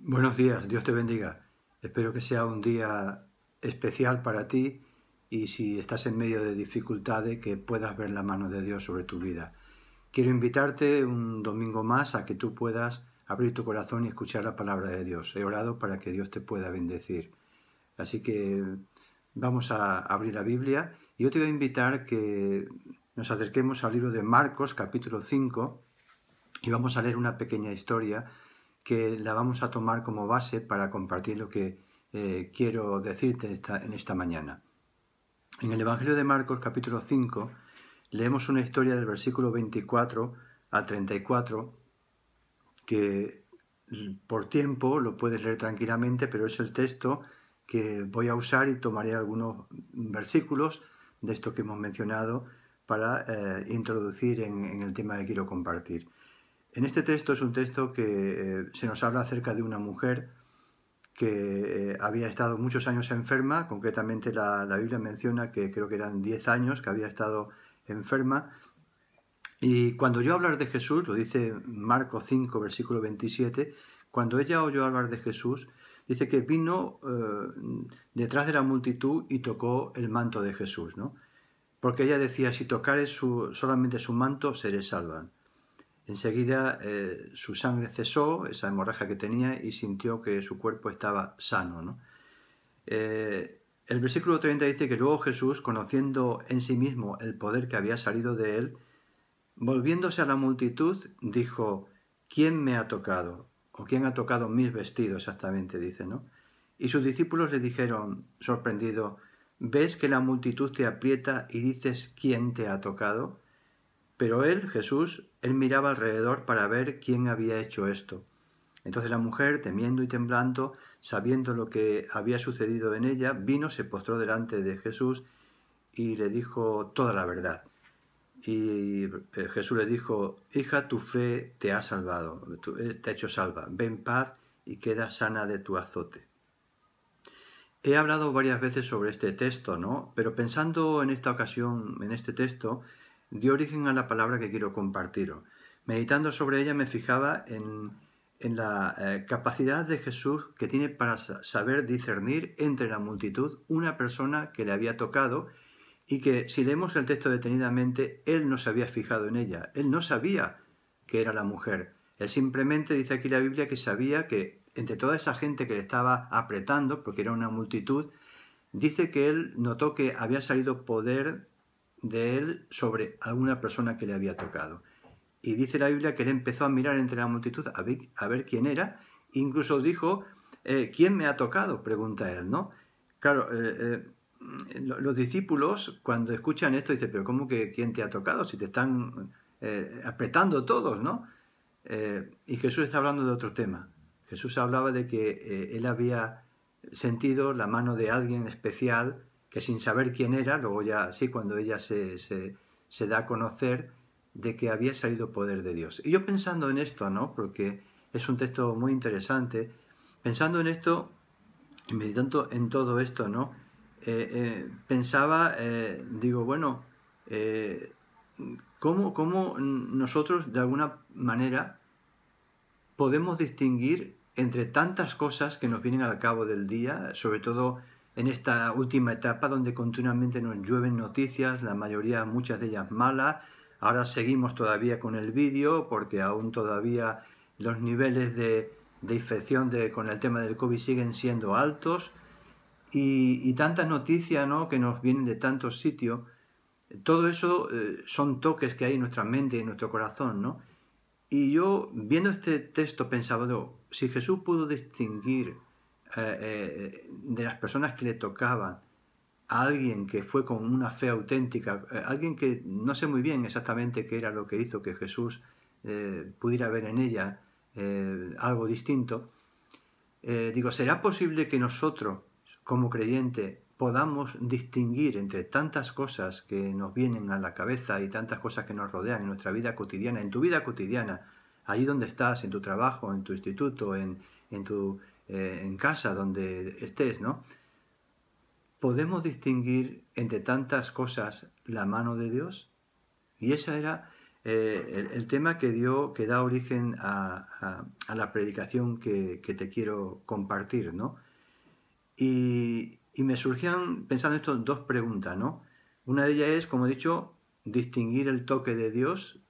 Buenos días, Dios te bendiga. Espero que sea un día especial para ti y si estás en medio de dificultades que puedas ver la mano de Dios sobre tu vida. Quiero invitarte un domingo más a que tú puedas abrir tu corazón y escuchar la palabra de Dios. He orado para que Dios te pueda bendecir. Así que vamos a abrir la Biblia y yo te voy a invitar que nos acerquemos al libro de Marcos capítulo 5 y vamos a leer una pequeña historia que la vamos a tomar como base para compartir lo que eh, quiero decirte en esta mañana. En el Evangelio de Marcos capítulo 5 leemos una historia del versículo 24 a 34 que por tiempo lo puedes leer tranquilamente, pero es el texto que voy a usar y tomaré algunos versículos de esto que hemos mencionado para eh, introducir en, en el tema que quiero compartir. En este texto es un texto que eh, se nos habla acerca de una mujer que eh, había estado muchos años enferma, concretamente la, Biblia menciona que creo que eran 10 años que había estado enferma. Y cuando yo hablar de Jesús, lo dice Marco 5, versículo 27, cuando ella oyó hablar de Jesús, dice que vino eh, detrás de la multitud y tocó el manto de Jesús, ¿no? Porque ella decía, si tocares solamente su manto, seré salva. Enseguida eh, su sangre cesó, esa hemorragia que tenía, y sintió que su cuerpo estaba sano. Eh, el versículo 30 dice que luego Jesús, conociendo en sí mismo el poder que había salido de él, volviéndose a la multitud, dijo, ¿quién me ha tocado? ¿O quién ha tocado mis vestidos exactamente? Dice, ¿no? Y sus discípulos le dijeron, sorprendido, ¿ves que la multitud te aprieta y dices, ¿quién te ha tocado? Pero él, Jesús, él miraba alrededor para ver quién había hecho esto. Entonces la mujer, temiendo y temblando, sabiendo lo que había sucedido en ella, vino, se postró delante de Jesús y le dijo toda la verdad. Y eh, Jesús le dijo, hija, tu fe te ha salvado, eh, te ha hecho salva, Ven, paz y queda sana de tu azote. He hablado varias veces sobre este texto, ¿no? Pero pensando en esta ocasión, en este texto, dio origen a la palabra que quiero compartir. Meditando sobre ella me fijaba en, la eh, capacidad de Jesús que tiene para saber discernir entre la multitud una persona que le había tocado y que si leemos el texto detenidamente, él no se había fijado en ella, él no sabía que era la mujer. Él simplemente dice aquí la Biblia que sabía que entre toda esa gente que le estaba apretando, porque era una multitud, dice que él notó que había salido poder de él sobre alguna persona que le había tocado. Y dice la Biblia que él empezó a mirar entre la multitud a ver, quién era, incluso dijo, eh, ¿quién me ha tocado? pregunta él, ¿no? Claro, eh, eh, los discípulos cuando escuchan esto dicen, pero ¿cómo que quién te ha tocado? Si te están apretando todos, ¿no? y Jesús está hablando de otro tema. Jesús hablaba de que él había sentido la mano de alguien especial, que sin saber quién era, luego ya así cuando ella se, se, da a conocer, de que había salido poder de Dios. Y yo pensando en esto, ¿no? Porque es un texto muy interesante, pensando en esto y meditando en todo esto, ¿no? Eh, eh, pensaba, eh, digo, bueno, ¿cómo, ¿cómo nosotros de alguna manera podemos distinguir entre tantas cosas que nos vienen al cabo del día, sobre todo en esta última etapa donde continuamente nos llueven noticias, la mayoría, muchas de ellas malas. Ahora seguimos todavía con el vídeo porque aún todavía los niveles de, infección con el tema del COVID siguen siendo altos y, tantas noticias ¿no? que nos vienen de tantos sitios. Todo eso eh, son toques que hay en nuestra mente y en nuestro corazón, Y yo, viendo este texto, pensaba, si Jesús pudo distinguir eh, eh, de las personas que le tocaban a alguien que fue con una fe auténtica, eh, alguien que no sé muy bien exactamente qué era lo que hizo que Jesús pudiera ver en ella algo distinto, digo, ¿será posible que nosotros, como creyente, podamos distinguir entre tantas cosas que nos vienen a la cabeza y tantas cosas que nos rodean en nuestra vida cotidiana, en tu vida cotidiana, allí donde estás, en tu trabajo, en tu instituto, en, en tu eh, en casa, donde estés, ¿no? ¿Podemos distinguir entre tantas cosas la mano de Dios? Y ese era eh, el, tema que, dio, que da origen a, la predicación que, te quiero compartir, ¿no? Y, me surgían, pensando esto, dos preguntas, ¿no? Una de ellas es, como he dicho, distinguir el toque de Dios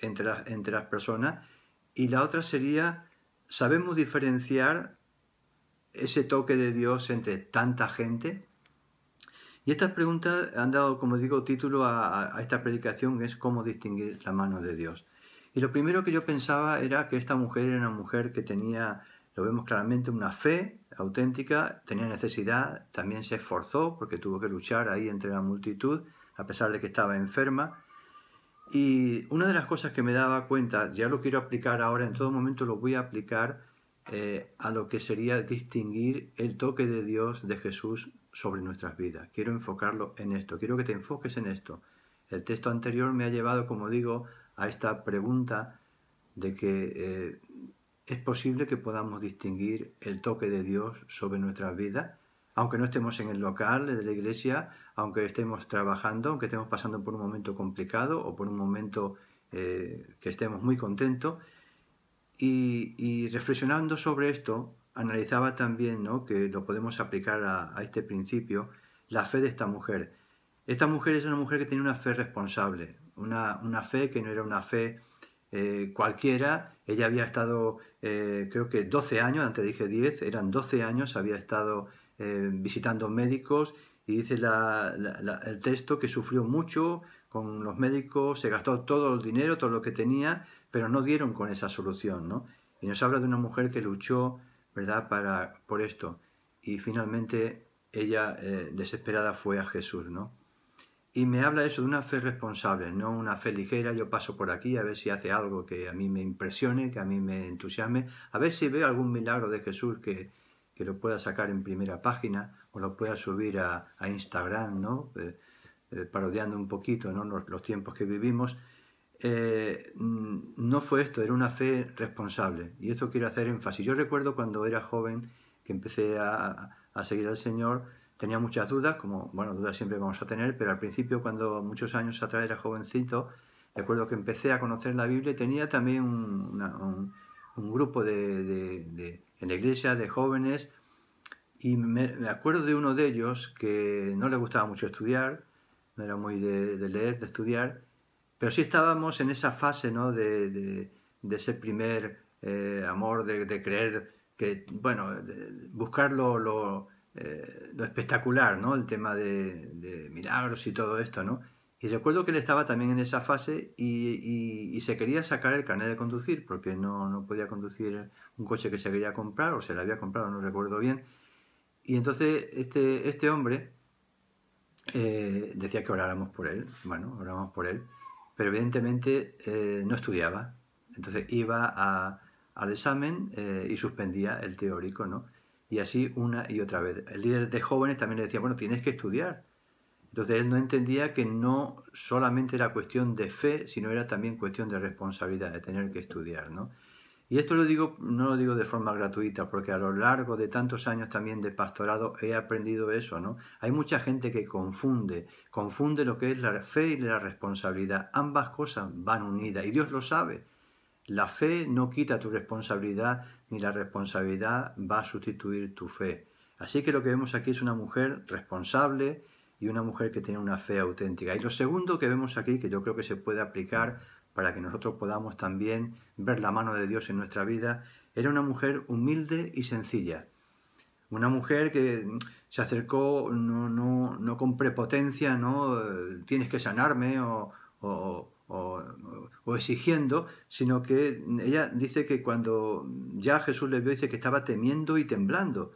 entre, entre las personas y la otra sería, ¿sabemos diferenciar ese toque de Dios entre tanta gente? Y estas preguntas han dado, como digo, título a, esta predicación, es cómo distinguir la mano de Dios. Y lo primero que yo pensaba era que esta mujer era una mujer que tenía, lo vemos claramente, una fe auténtica, tenía necesidad, también se esforzó porque tuvo que luchar ahí entre la multitud, a pesar de que estaba enferma. Y una de las cosas que me daba cuenta, ya lo quiero aplicar ahora, en todo momento lo voy a aplicar eh, a lo que sería distinguir el toque de Dios de Jesús sobre nuestras vidas. Quiero enfocarlo en esto, quiero que te enfoques en esto. El texto anterior me ha llevado, como digo, a esta pregunta de que eh, es posible que podamos distinguir el toque de Dios sobre nuestras vidas, aunque no estemos en el local de la iglesia, aunque estemos trabajando, aunque estemos pasando por un momento complicado o por un momento eh, que estemos muy contentos, y, reflexionando sobre esto, analizaba también que lo podemos aplicar a, este principio, la fe de esta mujer. Esta mujer es una mujer que tiene una fe responsable, una, fe que no era una fe eh, cualquiera. Ella había estado, eh, creo que 12 años, antes dije 10, eran 12 años, había estado eh, visitando médicos y dice el texto que sufrió mucho, con los médicos, se gastó todo el dinero, todo lo que tenía, pero no dieron con esa solución, ¿no? Y nos habla de una mujer que luchó, ¿verdad?, Para, por esto. Y finalmente ella, eh, desesperada, fue a Jesús, ¿no? Y me habla eso de una fe responsable, no una fe ligera, yo paso por aquí a ver si hace algo que a mí me impresione, que a mí me entusiasme, a ver si veo algún milagro de Jesús que, que lo pueda sacar en primera página o lo pueda subir a, Instagram, ¿no? Eh, eh, parodiando un poquito ¿no? los, tiempos que vivimos, eh, mm, no fue esto, era una fe responsable. Y esto quiero hacer énfasis. Yo recuerdo cuando era joven que empecé a, seguir al Señor, tenía muchas dudas, como, bueno, dudas siempre vamos a tener, pero al principio, cuando muchos años atrás era jovencito, recuerdo que empecé a conocer la Biblia y tenía también un, grupo de, en la iglesia de jóvenes y me, acuerdo de uno de ellos que no le gustaba mucho estudiar, no era muy de, leer, de estudiar, pero sí estábamos en esa fase ¿no? de, ese primer eh, amor, de, creer que, bueno, buscar eh, lo, espectacular, ¿no? el tema de, milagros y todo esto, ¿no? Y recuerdo que él estaba también en esa fase y, se quería sacar el carnet de conducir porque no, podía conducir un coche que se quería comprar o se le había comprado, no recuerdo bien. Y entonces este, este hombre eh, decía que oráramos por él, bueno, oráramos por él, pero evidentemente eh, no estudiaba. Entonces iba al examen eh, y suspendía el teórico, ¿no? Y así una y otra vez. El líder de jóvenes también le decía, bueno, tienes que estudiar. Entonces él no entendía que no solamente era cuestión de fe, sino era también cuestión de responsabilidad, de tener que estudiar, ¿no? Y esto lo digo, no lo digo de forma gratuita, porque a lo largo de tantos años también de pastorado he aprendido eso, ¿no? Hay mucha gente que confunde, confunde lo que es la fe y la responsabilidad. Ambas cosas van unidas y Dios lo sabe. La fe no quita tu responsabilidad, ni la responsabilidad va a sustituir tu fe. Así que lo que vemos aquí es una mujer responsable y una mujer que tiene una fe auténtica. Y lo segundo que vemos aquí, que yo creo que se puede aplicar para que nosotros podamos también ver la mano de Dios en nuestra vida, era una mujer humilde y sencilla. Una mujer que se acercó no, no, no con prepotencia, no tienes que sanarme o, o, o, exigiendo, sino que ella dice que cuando ya Jesús le vio, dice que estaba temiendo y temblando.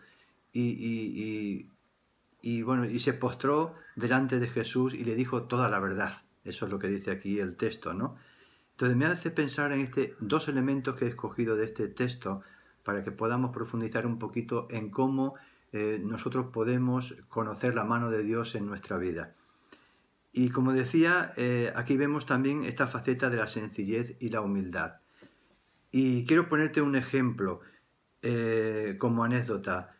Y, y, y, y bueno, y se postró delante de Jesús y le dijo toda la verdad. Eso es lo que dice aquí el texto, ¿no? Entonces me hace pensar en estos dos elementos que he escogido de este texto para que podamos profundizar un poquito en cómo eh, nosotros podemos conocer la mano de Dios en nuestra vida. Y como decía, eh, aquí vemos también esta faceta de la sencillez y la humildad. Y quiero ponerte un ejemplo eh, como anécdota.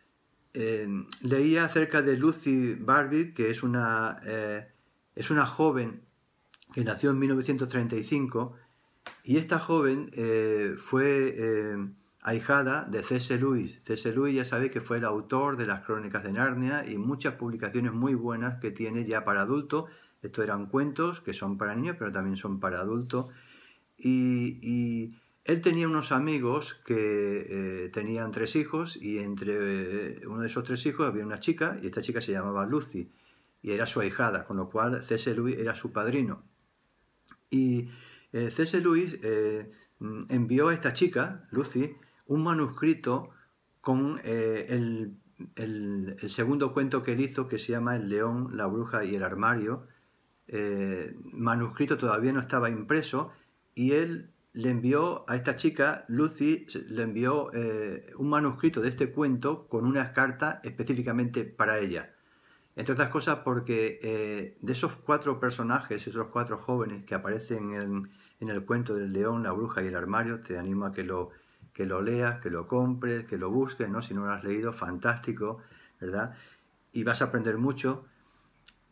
leía acerca de Lucy Barbie, que es una, es una joven que nació en 1935 y esta joven eh, fue eh, ahijada de C.S. Lewis. C.S. Lewis ya sabe que fue el autor de las crónicas de Narnia y muchas publicaciones muy buenas que tiene ya para adultos. Estos eran cuentos que son para niños, pero también son para adultos. Y, él tenía unos amigos que eh, tenían tres hijos y entre uno de esos tres hijos había una chica y esta chica se llamaba Lucy y era su ahijada, con lo cual C.S. Lewis era su padrino. Y eh, C.S. Lewis eh, mm, envió a esta chica, Lucy, un manuscrito con eh, el, segundo cuento que él hizo, que se llama El león, la bruja y el armario. manuscrito todavía no estaba impreso y él le envió a esta chica, Lucy, le envió un manuscrito de este cuento con una carta específicamente para ella. Entre otras cosas porque de esos cuatro personajes, esos cuatro jóvenes que aparecen en, en el cuento del león, la bruja y el armario, te animo a que lo, que lo leas, que lo compres, que lo busques, ¿no? Si no lo has leído, fantástico, ¿verdad? Y vas a aprender mucho.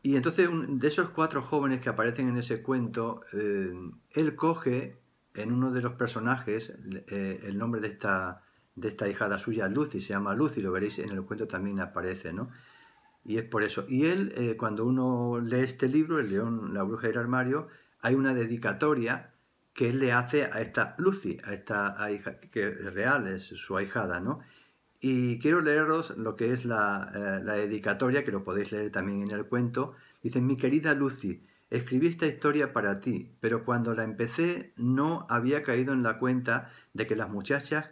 Y entonces, de esos cuatro jóvenes que aparecen en ese cuento, eh, él coge en uno de los personajes eh, el nombre de esta, de esta hijada suya, Lucy, se llama Lucy, lo veréis en el cuento también aparece, ¿no? Y es por eso. Y él, eh, cuando uno lee este libro, El león, la bruja y el armario, hay una dedicatoria que le hace a esta Lucy, a esta hija, que es real, es su ahijada, ¿no? Y quiero leeros lo que es eh, la, dedicatoria, que lo podéis leer también en el cuento. Dice, mi querida Lucy, escribí esta historia para ti, pero cuando la empecé no había caído en la cuenta de que las muchachas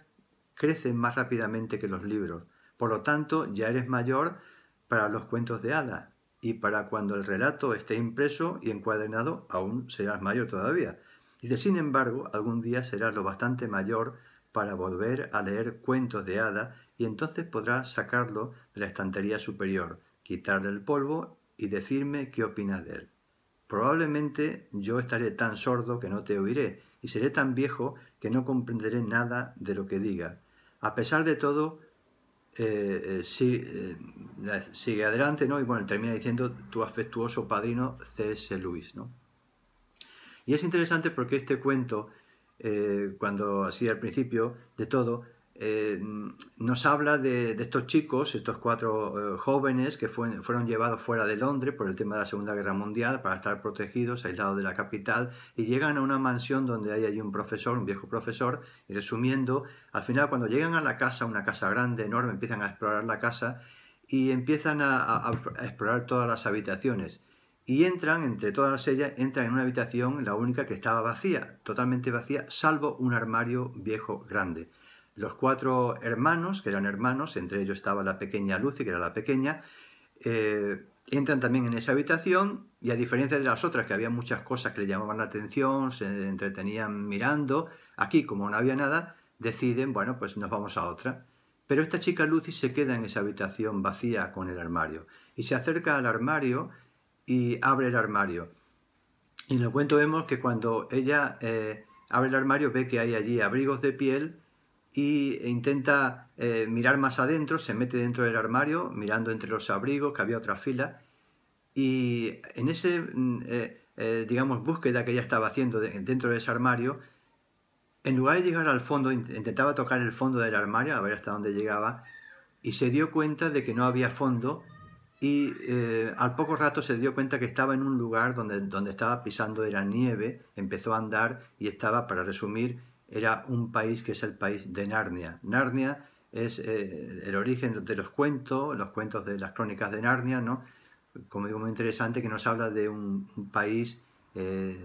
crecen más rápidamente que los libros. Por lo tanto, ya eres mayor para los cuentos de hadas y para cuando el relato esté impreso y encuadernado aún serás mayor todavía y de sin embargo algún día serás lo bastante mayor para volver a leer cuentos de hada y entonces podrás sacarlo de la estantería superior, quitarle el polvo y decirme qué opinas de él. Probablemente yo estaré tan sordo que no te oiré y seré tan viejo que no comprenderé nada de lo que diga. A pesar de todo, eh, eh, eh, sigue adelante, ¿no? Y bueno, termina diciendo tu afectuoso padrino C.S. Luis, ¿no? Y es interesante porque este cuento, eh, cuando así al principio de todo, eh, nos habla de, estos chicos, estos cuatro eh, jóvenes que fueron llevados fuera de Londres por el tema de la Segunda Guerra Mundial para estar protegidos, aislados de la capital, y llegan a una mansión donde hay allí un profesor, un viejo profesor, y resumiendo, al final cuando llegan a la casa, una casa grande, enorme, empiezan a explorar la casa y empiezan a explorar todas las habitaciones y entran, entre todas ellas, entran en una habitación, la única que estaba vacía, totalmente vacía, salvo un armario viejo grande. Los cuatro hermanos, que eran hermanos, entre ellos estaba la pequeña Lucy, que era la pequeña, eh, entran también en esa habitación y a diferencia de las otras, que había muchas cosas que le llamaban la atención, se entretenían mirando, aquí como no había nada, deciden, bueno, pues nos vamos a otra. Pero esta chica Lucy se queda en esa habitación vacía con el armario y se acerca al armario y abre el armario. Y en el cuento vemos que cuando ella eh, abre el armario ve que hay allí abrigos de piel y, e intenta eh, mirar más adentro, se mete dentro del armario mirando entre los abrigos, que había otra fila, y en ese, mm, eh, digamos, búsqueda que ella estaba haciendo dentro de ese armario, en lugar de llegar al fondo, intentaba tocar el fondo del armario, a ver hasta dónde llegaba, y se dio cuenta de que no había fondo y eh, al poco rato se dio cuenta que estaba en un lugar donde, donde estaba pisando era nieve, empezó a andar y estaba, para resumir, era un país que es el país de Narnia. Narnia es eh, el origen de los cuentos, los cuentos de las crónicas de Narnia, ¿no? Como digo, muy interesante que nos habla de un, país eh,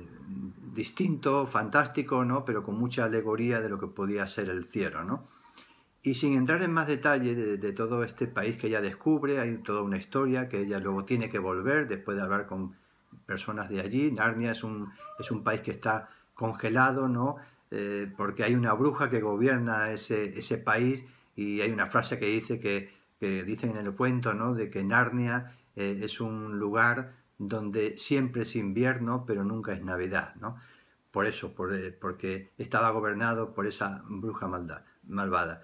distinto, fantástico, ¿no? Pero con mucha alegoría de lo que podía ser el cielo, ¿no? Y sin entrar en más detalle de, todo este país que ella descubre, hay toda una historia que ella luego tiene que volver después de hablar con personas de allí. Narnia es un, país que está congelado, ¿no? Eh, porque hay una bruja que gobierna ese, país y hay una frase que dice que, dicen en el cuento, ¿no? De que Narnia eh, es un lugar donde siempre es invierno, pero nunca es Navidad, ¿no? Por eso, por, eh, porque estaba gobernado por esa bruja maldad, malvada.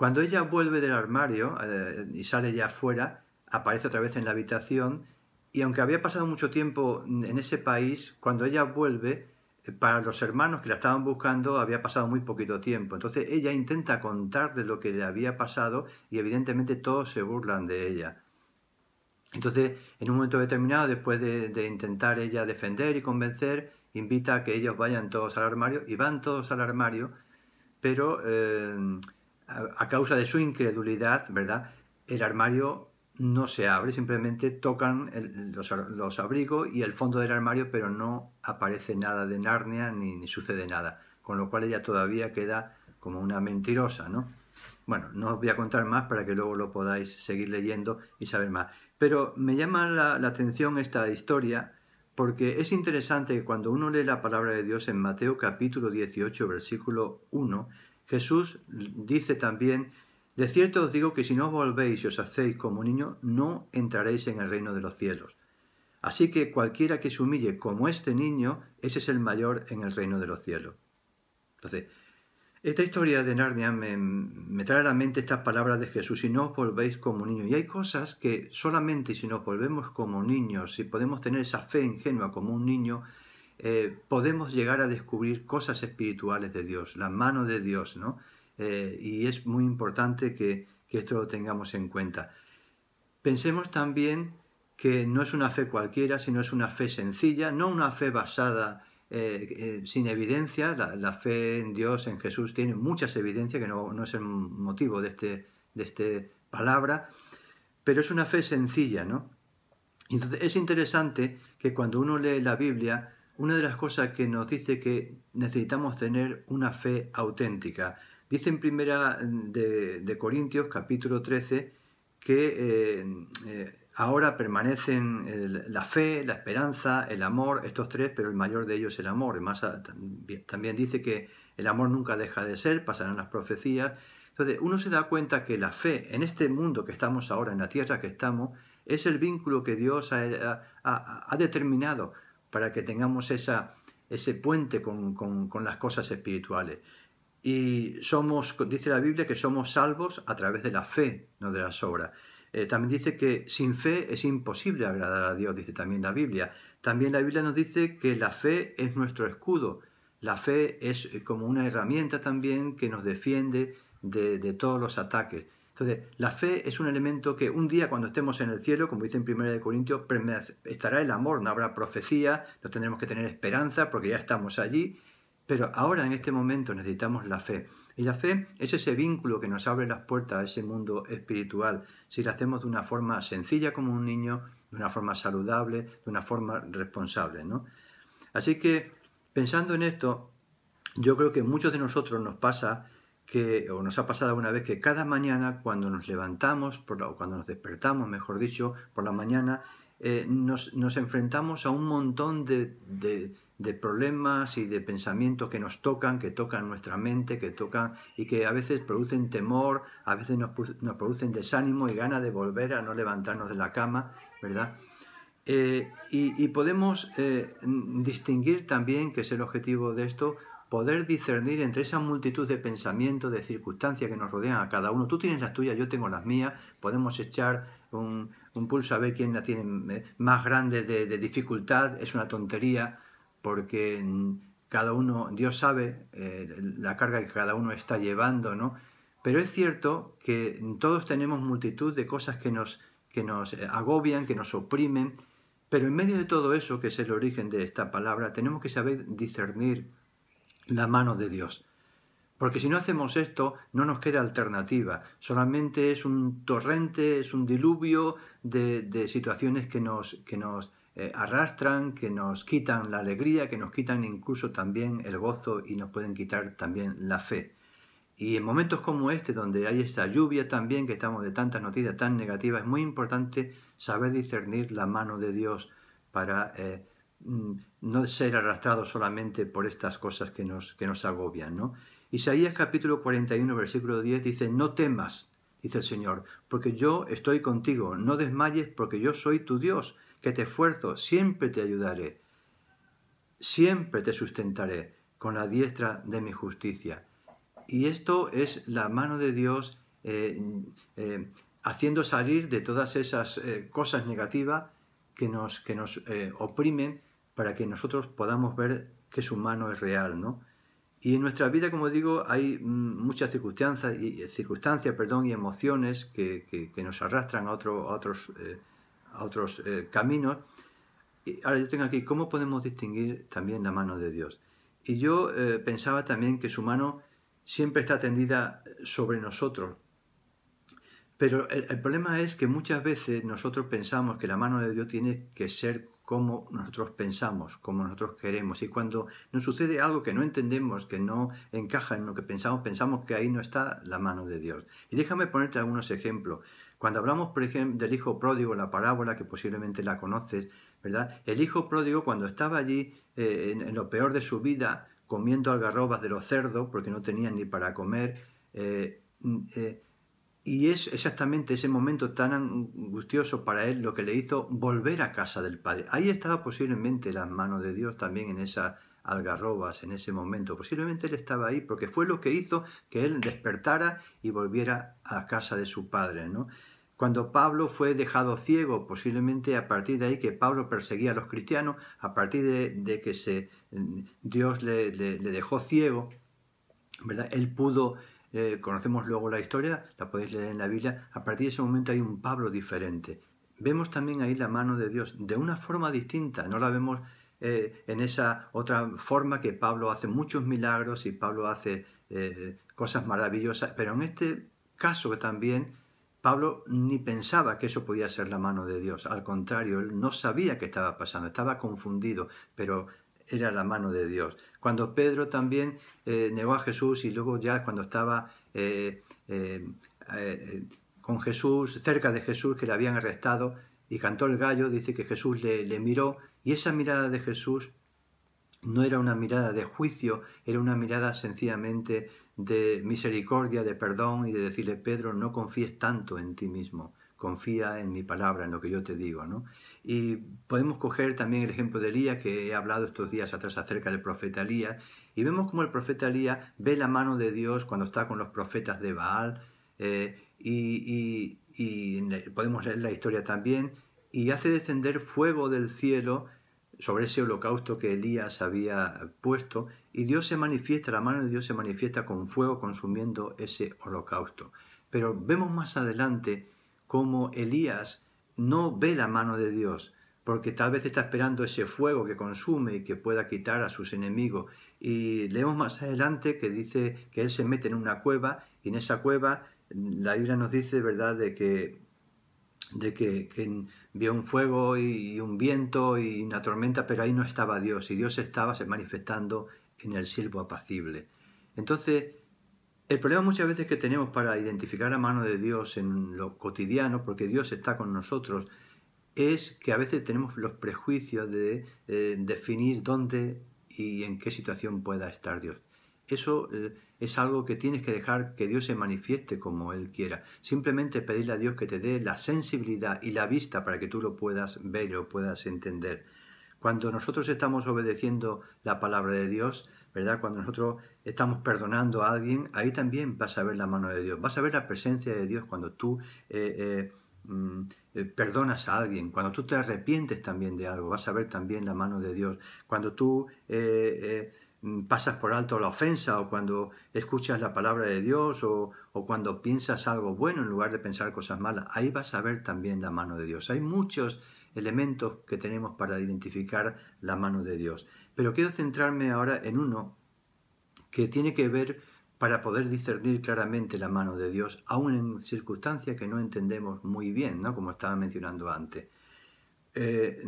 Cuando ella vuelve del armario eh, y sale ya afuera, aparece otra vez en la habitación y aunque había pasado mucho tiempo en ese país, cuando ella vuelve, eh, para los hermanos que la estaban buscando había pasado muy poquito tiempo. Entonces ella intenta contar de lo que le había pasado y evidentemente todos se burlan de ella. Entonces, en un momento determinado, después de, intentar ella defender y convencer, invita a que ellos vayan todos al armario y van todos al armario, pero eh, a causa de su incredulidad, ¿verdad? El armario no se abre, simplemente tocan los, abrigos y el fondo del armario, pero no aparece nada de Narnia ni, sucede nada, con lo cual ella todavía queda como una mentirosa, ¿no? Bueno, no os voy a contar más para que luego lo podáis seguir leyendo y saber más. Pero me llama la, la atención esta historia porque es interesante que cuando uno lee la palabra de Dios en Mateo capítulo 18, versículo 1, Jesús dice también, de cierto os digo que si no os volvéis y os hacéis como niño, no entraréis en el reino de los cielos. Así que cualquiera que se humille como este niño, ese es el mayor en el reino de los cielos. Entonces, esta historia de Narnia me, trae a la mente estas palabras de Jesús, si no os volvéis como niño. Y hay cosas que solamente si nos volvemos como niños, si podemos tener esa fe ingenua como un niño, eh, podemos llegar a descubrir cosas espirituales de Dios, la mano de Dios, ¿no? Eh, y es muy importante que, esto lo tengamos en cuenta. Pensemos también que no es una fe cualquiera, sino es una fe sencilla, no una fe basada eh, sin evidencia. La, fe en Dios, en Jesús, tiene muchas evidencias, que no, es el motivo de esta de este palabra, pero es una fe sencilla, ¿no? Entonces, es interesante que cuando uno lee la Biblia una de las cosas que nos dice que necesitamos tener una fe auténtica. Dice en primera mm, de, Corintios capítulo 13 que eh, eh, ahora permanecen la fe, la esperanza, el amor, estos tres, pero el mayor de ellos es el amor. también dice que el amor nunca deja de ser, pasarán las profecías. Entonces, uno se da cuenta que la fe en este mundo que estamos ahora, en la tierra que estamos, es el vínculo que Dios ha, ha, ha determinado para que tengamos ese puente con, las cosas espirituales. Y somos, dice la Biblia, que somos salvos a través de la fe, no de las obras. Eh, también dice que sin fe es imposible agradar a Dios, dice también la Biblia. También la Biblia nos dice que la fe es nuestro escudo. La fe es como una herramienta también que nos defiende de todos los ataques. Entonces, la fe es un elemento que un día cuando estemos en el cielo, como dice en 1 Corintios, estará el amor, no habrá profecía, no tendremos que tener esperanza porque ya estamos allí, pero ahora en este momento necesitamos la fe. Y la fe es ese vínculo que nos abre las puertas a ese mundo espiritual. Si la hacemos de una forma sencilla como un niño, de una forma saludable, de una forma responsable. ¿no? Así que pensando en esto, yo creo que muchos de nosotros nos pasa que, o nos ha pasado alguna vez que cada mañana cuando nos levantamos, o cuando nos despertamos, mejor dicho, por la mañana, eh, nos, enfrentamos a un montón de, problemas y de pensamientos que nos tocan, que tocan nuestra mente, que tocan y que a veces producen temor, a veces nos, producen desánimo y ganas de volver a no levantarnos de la cama, ¿verdad? Eh, y, podemos eh, distinguir también, que es el objetivo de esto, poder discernir entre esa multitud de pensamientos, de circunstancias que nos rodean a cada uno. Tú tienes las tuyas, yo tengo las mías, podemos echar un, pulso a ver quién la tiene eh, más grande de, dificultad, es una tontería, porque mm, cada uno, Dios sabe eh, la carga que cada uno está llevando, ¿no? Pero es cierto que todos tenemos multitud de cosas que nos, que nos eh, agobian, que nos oprimen, pero en medio de todo eso, que es el origen de esta palabra, tenemos que saber discernir la mano de Dios. Porque si no hacemos esto, no nos queda alternativa. Solamente es un torrente, es un diluvio de, situaciones que nos, que nos eh, arrastran, que nos quitan la alegría, que nos quitan incluso también el gozo y nos pueden quitar también la fe. Y en momentos como este, donde hay esta lluvia también, que estamos de tantas noticias tan negativas, es muy importante saber discernir la mano de Dios para eh, Mm, no ser arrastrado solamente por estas cosas que nos, que nos agobian. ¿no? Isaías capítulo 41, versículo 10 dice, no temas, dice el Señor, porque yo estoy contigo, no desmayes, porque yo soy tu Dios, que te esfuerzo, siempre te ayudaré, siempre te sustentaré con la diestra de mi justicia. Y esto es la mano de Dios eh, eh, haciendo salir de todas esas eh, cosas negativas que nos, que nos oprimen para que nosotros podamos ver que su mano es real, ¿no? Y en nuestra vida, como digo, hay mm, muchas circunstancias, y, circunstancias perdón, y emociones que, nos arrastran a, otros, eh, otros eh, caminos. Y ahora yo tengo aquí, ¿cómo podemos distinguir también la mano de Dios? Y yo eh, pensaba también que su mano siempre está tendida sobre nosotros. Pero el, problema es que muchas veces nosotros pensamos que la mano de Dios tiene que ser cómo nosotros pensamos, cómo nosotros queremos. Y cuando nos sucede algo que no entendemos, que no encaja en lo que pensamos, pensamos que ahí no está la mano de Dios. Y déjame ponerte algunos ejemplos. Cuando hablamos, por ejemplo, del hijo pródigo, la parábola que posiblemente la conoces, ¿verdad? El hijo pródigo cuando estaba allí eh, en, lo peor de su vida, comiendo algarrobas de los cerdos, porque no tenían ni para comer, eh, mm, eh, y es exactamente ese momento tan angustioso para él lo que le hizo volver a casa del Padre. Ahí estaba posiblemente la mano de Dios también en esas algarrobas, en ese momento. Posiblemente él estaba ahí porque fue lo que hizo que él despertara y volviera a casa de su Padre, Cuando Pablo fue dejado ciego, posiblemente a partir de ahí que Pablo perseguía a los cristianos, a partir de, que se, mm, Dios le, le dejó ciego, ¿verdad? Él pudo eh, conocemos luego la historia, la podéis leer en la Biblia, a partir de ese momento hay un Pablo diferente. Vemos también ahí la mano de Dios de una forma distinta, no la vemos eh, en esa otra forma que Pablo hace muchos milagros y Pablo hace eh, cosas maravillosas, pero en este caso también Pablo ni pensaba que eso podía ser la mano de Dios, al contrario, él no sabía qué estaba pasando, estaba confundido, pero era la mano de Dios. Cuando Pedro también eh, negó a Jesús y luego ya cuando estaba eh, eh, con Jesús, cerca de Jesús, que le habían arrestado y cantó el gallo, dice que Jesús le miró y esa mirada de Jesús no era una mirada de juicio, era una mirada sencillamente de misericordia, de perdón y de decirle, Pedro, no confíes tanto en ti mismo confía en mi palabra, en lo que yo te digo. ¿no? Y podemos coger también el ejemplo de Elías, que he hablado estos días atrás acerca del profeta Elías, y vemos cómo el profeta Elías ve la mano de Dios cuando está con los profetas de Baal, eh, y, y podemos leer la historia también, y hace descender fuego del cielo sobre ese holocausto que Elías había puesto, y Dios se manifiesta, la mano de Dios se manifiesta con fuego consumiendo ese holocausto. Pero vemos más adelante como Elías no ve la mano de Dios, porque tal vez está esperando ese fuego que consume y que pueda quitar a sus enemigos. Y leemos más adelante que dice que él se mete en una cueva y en esa cueva la Biblia nos dice, ¿verdad?, de que de que, vio un fuego y, un viento y una tormenta, pero ahí no estaba Dios y Dios estaba se manifestando en el silbo apacible. Entonces, el problema muchas veces que tenemos para identificar la mano de Dios en lo cotidiano, porque Dios está con nosotros, es que a veces tenemos los prejuicios de eh, definir dónde y en qué situación pueda estar Dios. Eso eh, es algo que tienes que dejar que Dios se manifieste como Él quiera. Simplemente pedirle a Dios que te dé la sensibilidad y la vista para que tú lo puedas ver o puedas entender. Cuando nosotros estamos obedeciendo la palabra de Dios, ¿verdad? Cuando nosotros estamos perdonando a alguien, ahí también vas a ver la mano de Dios, vas a ver la presencia de Dios cuando tú eh, eh, mm, eh, perdonas a alguien, cuando tú te arrepientes también de algo, vas a ver también la mano de Dios, cuando tú mm, pasas por alto la ofensa o cuando escuchas la palabra de Dios o, cuando piensas algo bueno en lugar de pensar cosas malas, ahí vas a ver también la mano de Dios. Hay muchos elementos que tenemos para identificar la mano de Dios. Pero quiero centrarme ahora en uno que tiene que ver para poder discernir claramente la mano de Dios, aún en circunstancias que no entendemos muy bien, como estaba mencionando antes. Eh,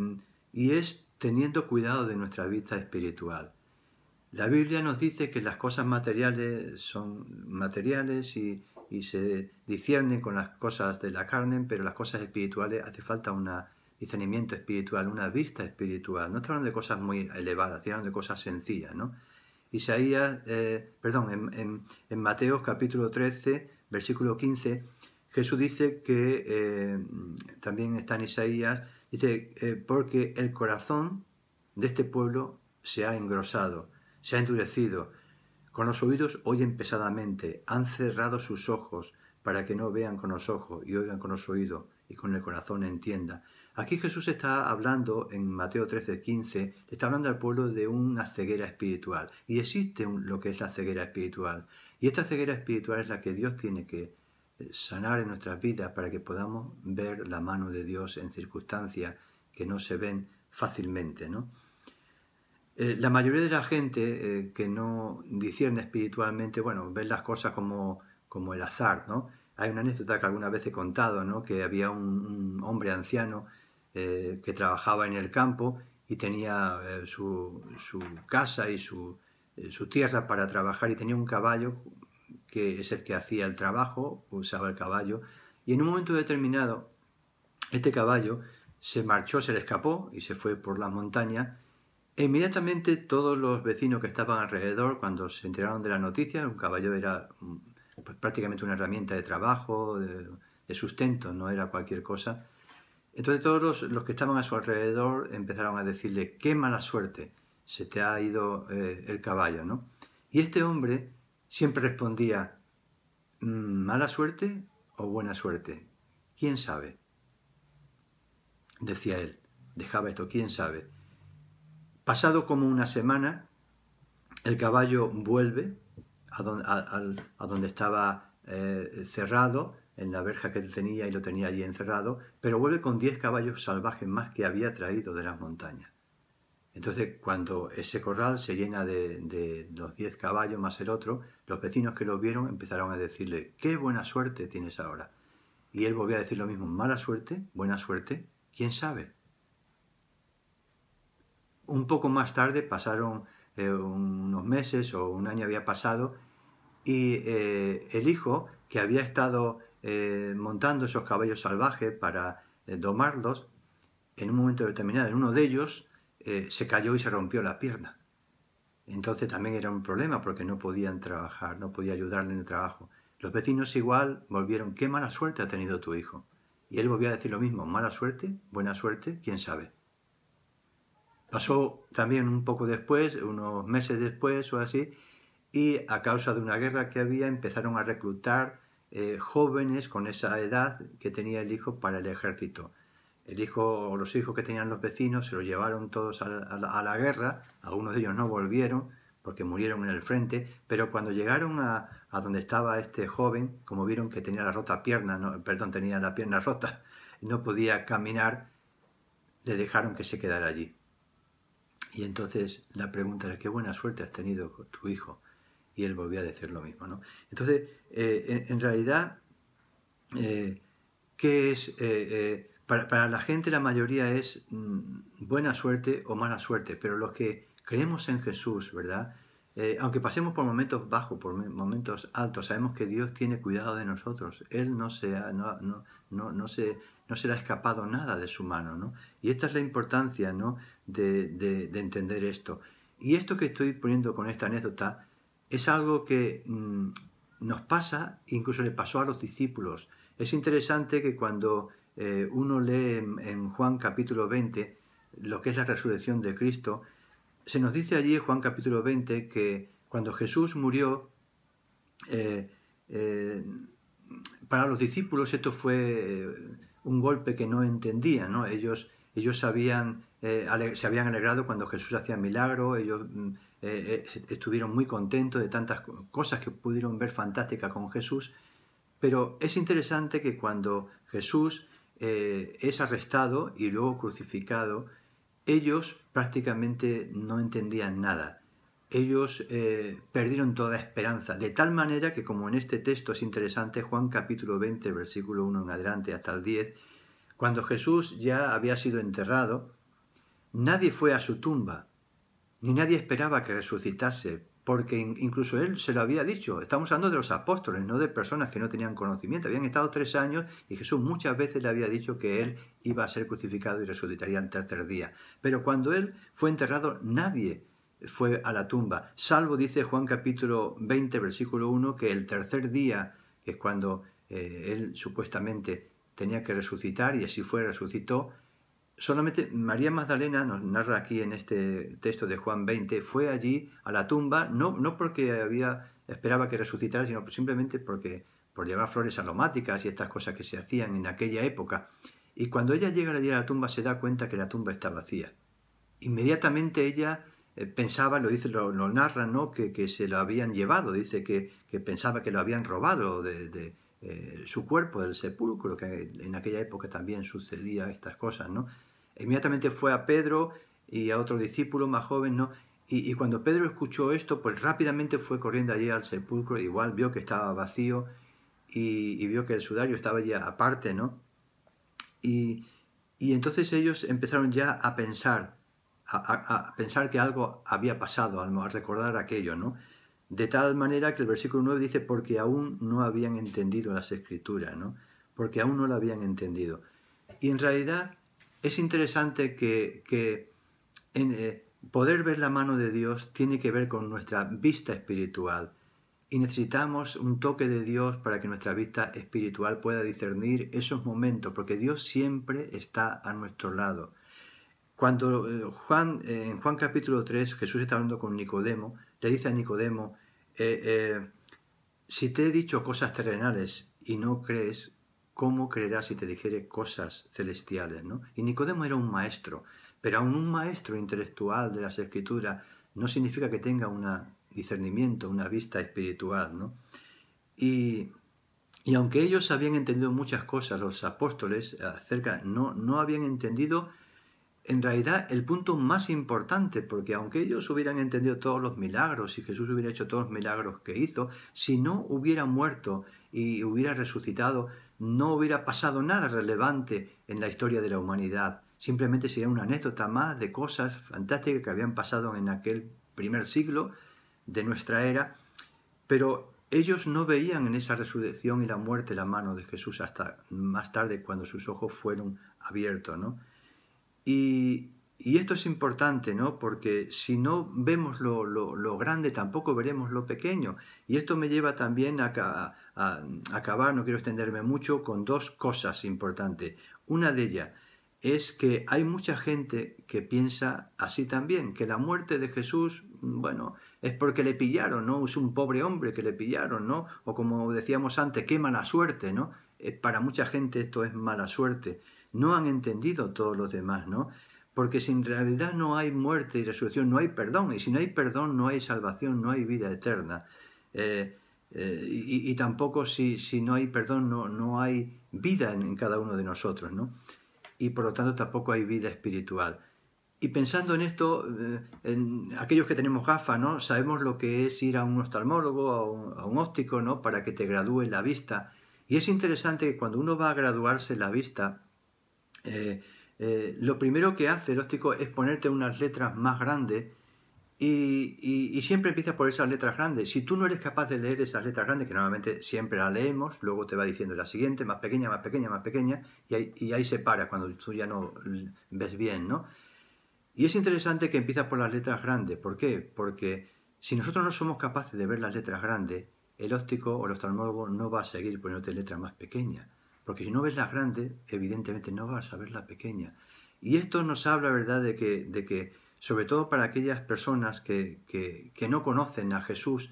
y es teniendo cuidado de nuestra vista espiritual. La Biblia nos dice que las cosas materiales son materiales y, y se disciernen con las cosas de la carne, pero las cosas espirituales hace falta una cenimiento espiritual, una vista espiritual. No está hablando de cosas muy elevadas, está hablando de cosas sencillas, ¿no? Isaías, eh, perdón, en, Mateo capítulo 13, versículo 15, Jesús dice que, eh, también está en Isaías, dice, eh, porque el corazón de este pueblo se ha engrosado, se ha endurecido, con los oídos oyen pesadamente, han cerrado sus ojos para que no vean con los ojos y oigan con los oídos y con el corazón entienda Aquí Jesús está hablando en Mateo 13, 15, está hablando al pueblo de una ceguera espiritual. Y existe lo que es la ceguera espiritual. Y esta ceguera espiritual es la que Dios tiene que eh, sanar en nuestras vidas para que podamos ver la mano de Dios en circunstancias que no se ven fácilmente. ¿no? Eh, la mayoría de la gente eh, que no discierne espiritualmente, bueno, ven las cosas como, como el azar. ¿no? Hay una anécdota que alguna vez he contado, ¿no? que había un hombre anciano eh, que trabajaba en el campo y tenía eh, su, casa y eh, su, tierra para trabajar y tenía un caballo que es el que hacía el trabajo, usaba el caballo, y en un momento determinado este caballo se marchó, se le escapó y se fue por la montaña E inmediatamente todos los vecinos que estaban alrededor, cuando se enteraron de la noticia, un caballo era mm, prácticamente una herramienta de trabajo, de sustento, no era cualquier cosa, entonces todos los, que estaban a su alrededor empezaron a decirle, qué mala suerte, se te ha ido eh, el caballo, ¿no? Y este hombre siempre respondía, mm, mala suerte o buena suerte, quién sabe. Decía él, dejaba esto, quién sabe. Pasado como una semana, el caballo vuelve a, donde estaba eh, cerrado, en la verja que él tenía y lo tenía allí encerrado, pero vuelve con diez caballos salvajes más que había traído de las montañas. Entonces, cuando ese corral se llena de, los diez caballos más el otro, los vecinos que lo vieron empezaron a decirle, qué buena suerte tienes ahora. Y él volvió a decir lo mismo, mala suerte, buena suerte, quién sabe. Un poco más tarde pasaron eh, unos meses o un año había pasado y eh, el hijo que había estado eh, montando esos caballos salvajes para eh, domarlos, en un momento determinado, en uno de ellos, eh, se cayó y se rompió la pierna. Entonces también era un problema porque no podían trabajar, no podía ayudarle en el trabajo. Los vecinos igual volvieron, qué mala suerte ha tenido tu hijo. Y él volvió a decir lo mismo, mala suerte, buena suerte, quién sabe. Pasó también un poco después, unos meses después o así, y a causa de una guerra que había empezaron a reclutar eh, jóvenes con esa edad que tenía el hijo para el ejército. El hijo o los hijos que tenían los vecinos se los llevaron todos a la, guerra, algunos de ellos no volvieron porque murieron en el frente, pero cuando llegaron a, donde estaba este joven, como vieron que tenía la rota pierna, perdón, tenía la pierna rota y no podía caminar, le dejaron que se quedara allí. Y entonces la pregunta era, qué buena suerte has tenido tu hijo y él volvió a decir lo mismo. ¿no? Entonces, eh, en, realidad, eh, ¿qué es? Eh, para, la gente la mayoría es mm, buena suerte o mala suerte, pero los que creemos en Jesús, ¿verdad? aunque pasemos por momentos bajos, por momentos altos, sabemos que Dios tiene cuidado de nosotros. Él no se, ha, no, no, no, se, no se le ha escapado nada de su mano. ¿no? Y esta es la importancia ¿no? de entender esto. Y esto que estoy poniendo con esta anécdota es algo que mm, nos pasa, incluso le pasó a los discípulos. Es interesante que cuando eh, uno lee en, Juan capítulo 20 lo que es la resurrección de Cristo, se nos dice allí Juan capítulo 20 que cuando Jesús murió, eh, eh, para los discípulos esto fue un golpe que no entendían, Ellos, ellos sabían, se habían alegrado cuando Jesús hacía milagro, ellos mm, eh, eh, estuvieron muy contentos de tantas cosas que pudieron ver fantásticas con Jesús, pero es interesante que cuando Jesús eh, es arrestado y luego crucificado, ellos prácticamente no entendían nada. Ellos perdieron toda esperanza, de tal manera que como en este texto es interesante, Juan capítulo 20, versículo 1 en adelante hasta el 10, cuando Jesús ya había sido enterrado, nadie fue a su tumba, ni nadie esperaba que resucitase, porque incluso él se lo había dicho. Estamos hablando de los apóstoles, no de personas que no tenían conocimiento. Habían estado tres años y Jesús muchas veces le había dicho que él iba a ser crucificado y resucitaría el tercer día. Pero cuando él fue enterrado, nadie fue a la tumba, salvo, dice Juan capítulo 20, versículo 1, que el tercer día, que es cuando eh, él supuestamente tenía que resucitar, y así fue, resucitó, solamente María Magdalena, nos narra aquí en este texto de Juan 20, fue allí a la tumba, no, no porque había, esperaba que resucitara, sino simplemente porque por llevar flores aromáticas y estas cosas que se hacían en aquella época. Y cuando ella llega allí a la tumba se da cuenta que la tumba está vacía. Inmediatamente ella eh, pensaba, lo dice, lo, narra, ¿no? Que, se lo habían llevado, dice que, pensaba que lo habían robado de, eh, su cuerpo del sepulcro, que en aquella época también sucedía estas cosas, ¿no? Inmediatamente fue a Pedro y a otro discípulo más joven, ¿no? Y, cuando Pedro escuchó esto, pues rápidamente fue corriendo allí al sepulcro, igual vio que estaba vacío y, vio que el sudario estaba ya aparte, ¿no? Y, entonces ellos empezaron ya a pensar, a, pensar que algo había pasado, a recordar aquello, ¿no? De tal manera que el versículo 9 dice, porque aún no habían entendido las escrituras, ¿no? Porque aún no la habían entendido. Y en realidad es interesante que, en, eh, poder ver la mano de Dios tiene que ver con nuestra vista espiritual. Y necesitamos un toque de Dios para que nuestra vista espiritual pueda discernir esos momentos, porque Dios siempre está a nuestro lado. Cuando eh, Juan, en Juan capítulo 3, Jesús está hablando con Nicodemo, le dice a Nicodemo, eh, eh, si te he dicho cosas terrenales y no crees, ¿cómo creerás si te dijere cosas celestiales? ¿no? Y Nicodemo era un maestro, pero aún un maestro intelectual de las escrituras no significa que tenga un discernimiento, una vista espiritual. ¿no? Y, y, aunque ellos habían entendido muchas cosas, los apóstoles acerca no, no habían entendido en realidad el punto más importante, porque aunque ellos hubieran entendido todos los milagros y Jesús hubiera hecho todos los milagros que hizo, si no hubiera muerto y hubiera resucitado, no hubiera pasado nada relevante en la historia de la humanidad. Simplemente sería una anécdota más de cosas fantásticas que habían pasado en aquel primer siglo de nuestra era, pero ellos no veían en esa resurrección y la muerte la mano de Jesús hasta más tarde cuando sus ojos fueron abiertos, ¿no? Y, esto es importante, ¿no? Porque si no vemos lo, grande, tampoco veremos lo pequeño. Y esto me lleva también a, acabar, no quiero extenderme mucho, con dos cosas importantes. Una de ellas es que hay mucha gente que piensa así también, que la muerte de Jesús, bueno, es porque le pillaron, ¿no? Es un pobre hombre que le pillaron, ¿no? O como decíamos antes, qué mala suerte, ¿no? Eh, para mucha gente esto es mala suerte no han entendido todos los demás, ¿no? Porque sin realidad no hay muerte y resurrección, no hay perdón. Y si no hay perdón, no hay salvación, no hay vida eterna. Eh, eh, y, tampoco si, si, no hay perdón, no, hay vida en, cada uno de nosotros, ¿no? Y por lo tanto tampoco hay vida espiritual. Y pensando en esto, eh, en aquellos que tenemos gafas, ¿no? Sabemos lo que es ir a un oftalmólogo, a un, a un óptico, ¿no? Para que te gradúe la vista. Y es interesante que cuando uno va a graduarse la vista, eh, eh, lo primero que hace el óptico es ponerte unas letras más grandes y, siempre empiezas por esas letras grandes. Si tú no eres capaz de leer esas letras grandes, que normalmente siempre las leemos, luego te va diciendo la siguiente, más pequeña, más pequeña, más pequeña, y ahí, y ahí se para cuando tú ya no ves bien, ¿no? Y es interesante que empiezas por las letras grandes. ¿Por qué? Porque si nosotros no somos capaces de ver las letras grandes, el óptico o el oftalmólogo no va a seguir poniéndote letras más pequeñas porque si no ves la grande, evidentemente no vas a ver la pequeña. Y esto nos habla, ¿verdad?, de que, de que sobre todo para aquellas personas que, que, no conocen a Jesús,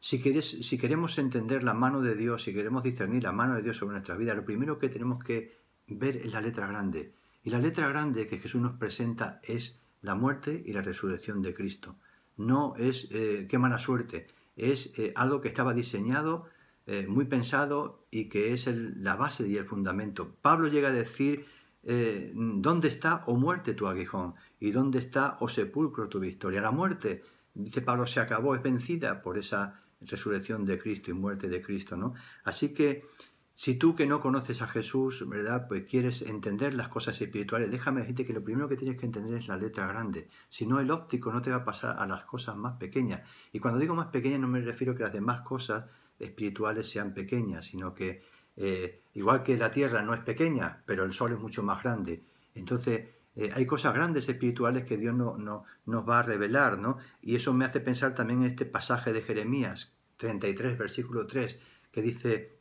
si, si queremos entender la mano de Dios, si queremos discernir la mano de Dios sobre nuestra vida, lo primero que tenemos que ver es la letra grande. Y la letra grande que Jesús nos presenta es la muerte y la resurrección de Cristo. No es eh, qué mala suerte, es eh, algo que estaba diseñado eh, muy pensado y que es la base y el fundamento. Pablo llega a decir, eh, ¿dónde está o oh muerte tu aguijón? ¿Y dónde está o oh sepulcro tu victoria? La muerte, dice Pablo, se acabó, es vencida por esa resurrección de Cristo y muerte de Cristo, ¿no? Así que si tú que no conoces a Jesús, ¿verdad? Pues quieres entender las cosas espirituales, déjame decirte que lo primero que tienes que entender es la letra grande. Si no, el óptico no te va a pasar a las cosas más pequeñas. Y cuando digo más pequeñas no me refiero a que las demás cosas espirituales sean pequeñas, sino que eh, igual que la Tierra no es pequeña, pero el Sol es mucho más grande. Entonces, eh, hay cosas grandes espirituales que Dios no, nos va a revelar, ¿no? Y eso me hace pensar también en este pasaje de Jeremías 33, versículo 3, que dice,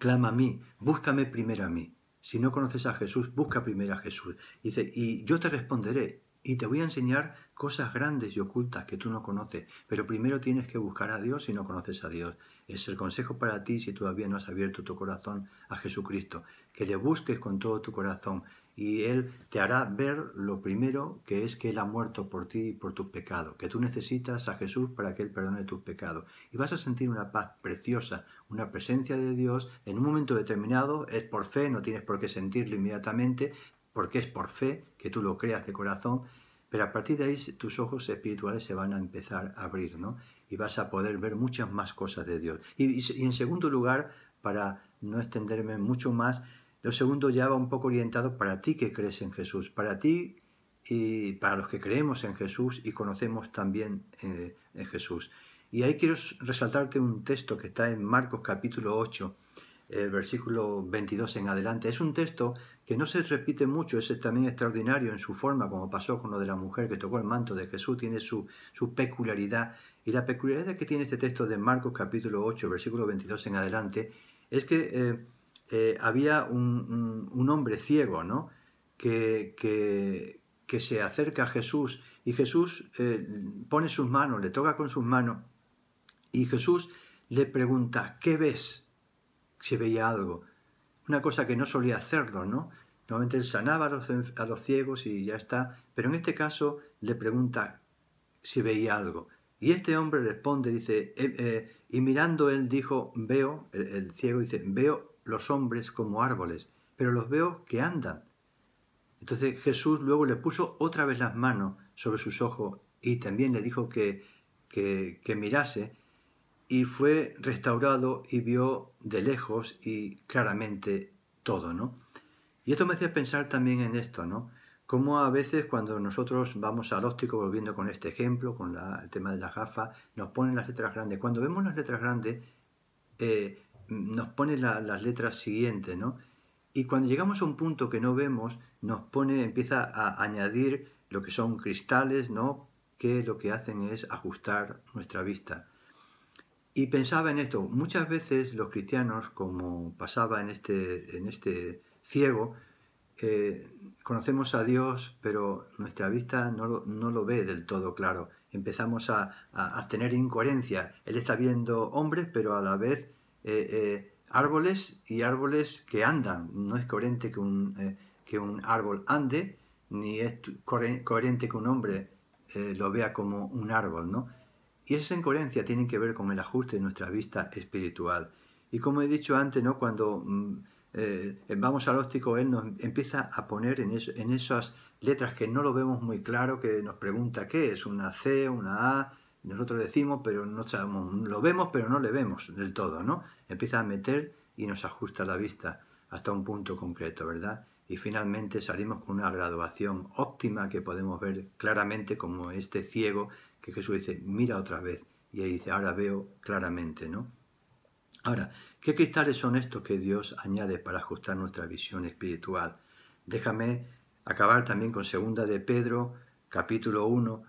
clama a mí, búscame primero a mí. Si no conoces a Jesús, busca primero a Jesús. dice, y yo te responderé y te voy a enseñar cosas grandes y ocultas que tú no conoces, pero primero tienes que buscar a Dios si no conoces a Dios. Es el consejo para ti si todavía no has abierto tu corazón a Jesucristo, que le busques con todo tu corazón y Él te hará ver lo primero que es que Él ha muerto por ti y por tus pecados, que tú necesitas a Jesús para que Él perdone tus pecados. Y vas a sentir una paz preciosa, una presencia de Dios en un momento determinado, es por fe, no tienes por qué sentirlo inmediatamente, porque es por fe que tú lo creas de corazón, pero a partir de ahí tus ojos espirituales se van a empezar a abrir, ¿no? Y vas a poder ver muchas más cosas de Dios. Y, en segundo lugar, para no extenderme mucho más, lo segundo ya va un poco orientado para ti que crees en Jesús, para ti y para los que creemos en Jesús y conocemos también eh, en Jesús. Y ahí quiero resaltarte un texto que está en Marcos capítulo 8, el versículo 22 en adelante. Es un texto que no se repite mucho, ese también extraordinario en su forma, como pasó con lo de la mujer que tocó el manto de Jesús, tiene su, peculiaridad. Y la peculiaridad que tiene este texto de Marcos capítulo 8, versículo 22 en adelante, es que eh, eh, había un, hombre ciego, ¿no? Que, que, se acerca a Jesús y Jesús eh, pone sus manos, le toca con sus manos y Jesús le pregunta, ¿qué ves? Si veía algo una cosa que no solía hacerlo, ¿no? Normalmente él sanaba a los, a los ciegos y ya está, pero en este caso le pregunta si veía algo. Y este hombre responde, dice, eh, eh", y mirando él dijo, veo, el, ciego dice, veo los hombres como árboles, pero los veo que andan. Entonces Jesús luego le puso otra vez las manos sobre sus ojos y también le dijo que, que, que mirase y fue restaurado y vio de lejos y claramente todo, ¿no? Y esto me hace pensar también en esto, ¿no? Como a veces cuando nosotros vamos al óptico, volviendo con este ejemplo, con el tema de las gafas, nos ponen las letras grandes. Cuando vemos las letras grandes, eh, nos pone las letras siguientes, ¿no? Y cuando llegamos a un punto que no vemos, nos pone, empieza a añadir lo que son cristales, ¿no? Que lo que hacen es ajustar nuestra vista. Y pensaba en esto, muchas veces los cristianos, como pasaba en este, en este ciego, eh, conocemos a Dios, pero nuestra vista no lo, no lo ve del todo claro. Empezamos a, tener incoherencia. Él está viendo hombres, pero a la vez eh, eh, árboles y árboles que andan. No es coherente que un, que un árbol ande, ni es coherente que un hombre lo vea como un árbol, ¿no? Y esas incoherencias tienen que ver con el ajuste de nuestra vista espiritual. Y como he dicho antes, ¿no? cuando mm, eh, vamos al óptico, él nos empieza a poner en, en esas letras que no lo vemos muy claro, que nos pregunta qué es, una C, una A, nosotros decimos, pero no lo vemos, pero no le vemos del todo, ¿no? Empieza a meter y nos ajusta la vista hasta un punto concreto, ¿verdad? Y finalmente salimos con una graduación óptima que podemos ver claramente como este ciego que Jesús dice, mira otra vez. Y él dice, ahora veo claramente, ¿no? Ahora, ¿qué cristales son estos que Dios añade para ajustar nuestra visión espiritual? Déjame acabar también con segunda de Pedro, capítulo 1,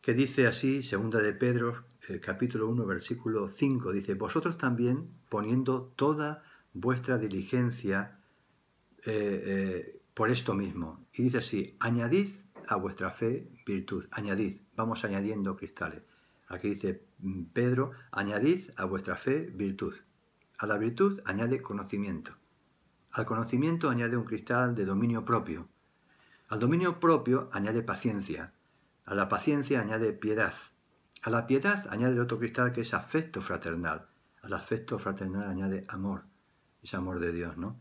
que dice así, segunda de Pedro, eh, capítulo 1, versículo 5, dice, vosotros también poniendo toda vuestra diligencia eh, eh, por esto mismo. Y dice así, añadid a vuestra fe virtud. Añadid, vamos añadiendo cristales. Aquí dice mm, Pedro, añadid a vuestra fe virtud. A la virtud añade conocimiento. Al conocimiento añade un cristal de dominio propio. Al dominio propio añade paciencia. A la paciencia añade piedad. A la piedad añade otro cristal que es afecto fraternal. Al afecto fraternal añade amor. Es amor de Dios, ¿no?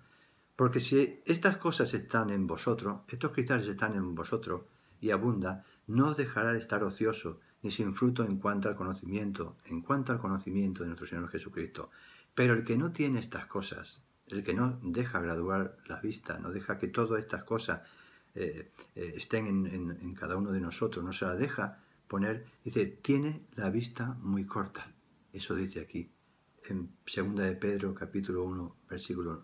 Porque si estas cosas están en vosotros, estos cristales están en vosotros y abunda, no dejará de estar ocioso ni sin fruto en cuanto al conocimiento, en cuanto al conocimiento de nuestro Señor Jesucristo. Pero el que no tiene estas cosas, el que no deja graduar la vista, no deja que todas estas cosas eh, eh, estén en, cada uno de nosotros, no se la deja poner, dice, tiene la vista muy corta. Eso dice aquí, en segunda de Pedro capítulo 1, versículo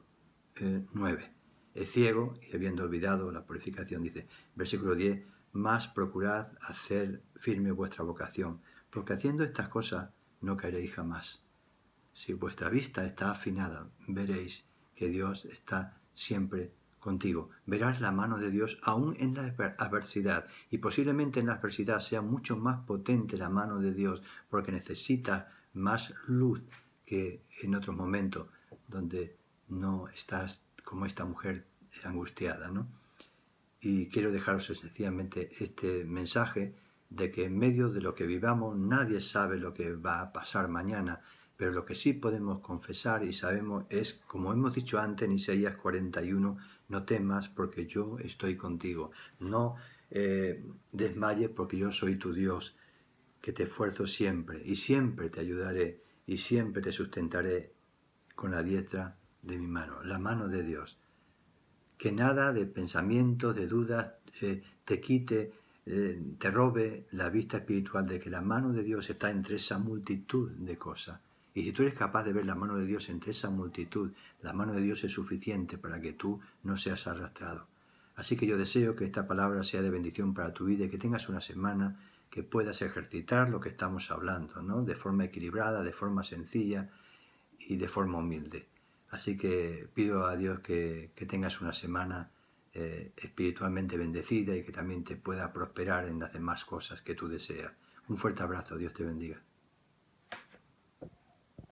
9. Eh, es ciego y habiendo olvidado la purificación, dice, versículo 10, más procurad hacer firme vuestra vocación, porque haciendo estas cosas no caeréis jamás. Si vuestra vista está afinada, veréis que Dios está siempre contigo. Verás la mano de Dios aún en la adversidad y posiblemente en la adversidad sea mucho más potente la mano de Dios porque necesita más luz que en otros momentos donde no estás como esta mujer angustiada, ¿no? y quiero dejaros sencillamente este mensaje de que en medio de lo que vivamos nadie sabe lo que va a pasar mañana, pero lo que sí podemos confesar y sabemos es, como hemos dicho antes en Isaías 41, no temas porque yo estoy contigo, no eh, desmayes porque yo soy tu Dios, que te esfuerzo siempre y siempre te ayudaré y siempre te sustentaré con la diestra de mi mano, la mano de Dios que nada de pensamientos, de dudas eh, te quite, eh, te robe la vista espiritual de que la mano de Dios está entre esa multitud de cosas. Y si tú eres capaz de ver la mano de Dios entre esa multitud, la mano de Dios es suficiente para que tú no seas arrastrado. Así que yo deseo que esta palabra sea de bendición para tu vida y que tengas una semana que puedas ejercitar lo que estamos hablando, ¿no? De forma equilibrada, de forma sencilla y de forma humilde. Así que pido a Dios que, tengas una semana eh, espiritualmente bendecida y que también te pueda prosperar en las demás cosas que tú deseas. Un fuerte abrazo, Dios te bendiga.